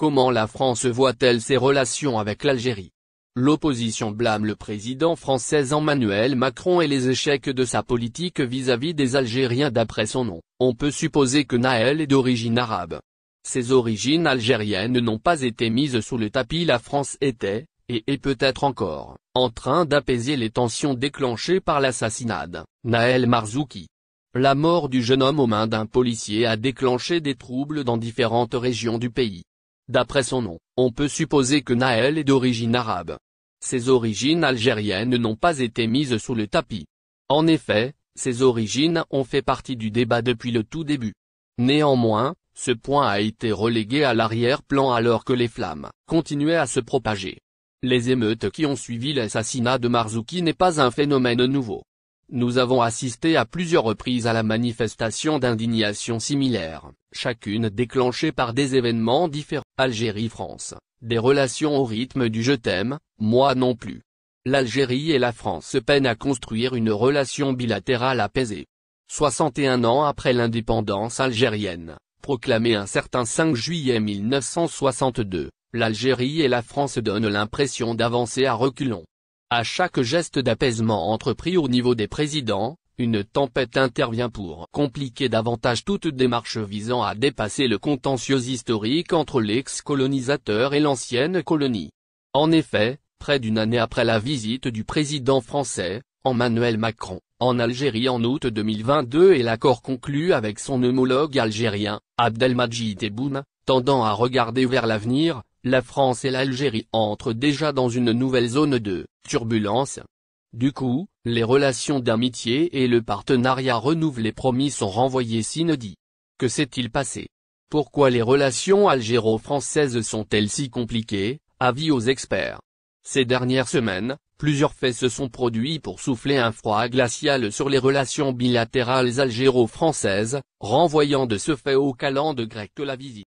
Comment la France voit-elle ses relations avec l'Algérie L'opposition blâme le président français Emmanuel Macron et les échecs de sa politique vis-à-vis des Algériens d'après son nom. On peut supposer que Naël est d'origine arabe. Ses origines algériennes n'ont pas été mises sous le tapis la France était, et est peut-être encore, en train d'apaiser les tensions déclenchées par l'assassinat de Naël Marzouki. La mort du jeune homme aux mains d'un policier a déclenché des troubles dans différentes régions du pays. D'après son nom, on peut supposer que Naël est d'origine arabe. Ses origines algériennes n'ont pas été mises sous le tapis. En effet, ses origines ont fait partie du débat depuis le tout début. Néanmoins, ce point a été relégué à l'arrière-plan alors que les flammes continuaient à se propager. Les émeutes qui ont suivi l'assassinat de Marzouki n'est pas un phénomène nouveau. Nous avons assisté à plusieurs reprises à la manifestation d'indignation similaire, chacune déclenchée par des événements différents. Algérie-France, des relations au rythme du je t'aime, moi non plus. L'Algérie et la France peinent à construire une relation bilatérale apaisée. 61 ans après l'indépendance algérienne, proclamée un certain 5 juillet 1962, l'Algérie et la France donnent l'impression d'avancer à reculons. À chaque geste d'apaisement entrepris au niveau des présidents, une tempête intervient pour compliquer davantage toute démarche visant à dépasser le contentieux historique entre l'ex-colonisateur et l'ancienne colonie. En effet, près d'une année après la visite du président français, Emmanuel Macron, en Algérie en août 2022 et l'accord conclu avec son homologue algérien, Abdelmajid Tebboune, tendant à regarder vers l'avenir, la France et l'Algérie entrent déjà dans une nouvelle zone de « turbulence ». Du coup, les relations d'amitié et le partenariat renouvelé promis sont renvoyés dit. Que s'est-il passé Pourquoi les relations algéro-françaises sont-elles si compliquées Avis aux experts. Ces dernières semaines, plusieurs faits se sont produits pour souffler un froid glacial sur les relations bilatérales algéro-françaises, renvoyant de ce fait au calende grec la visite.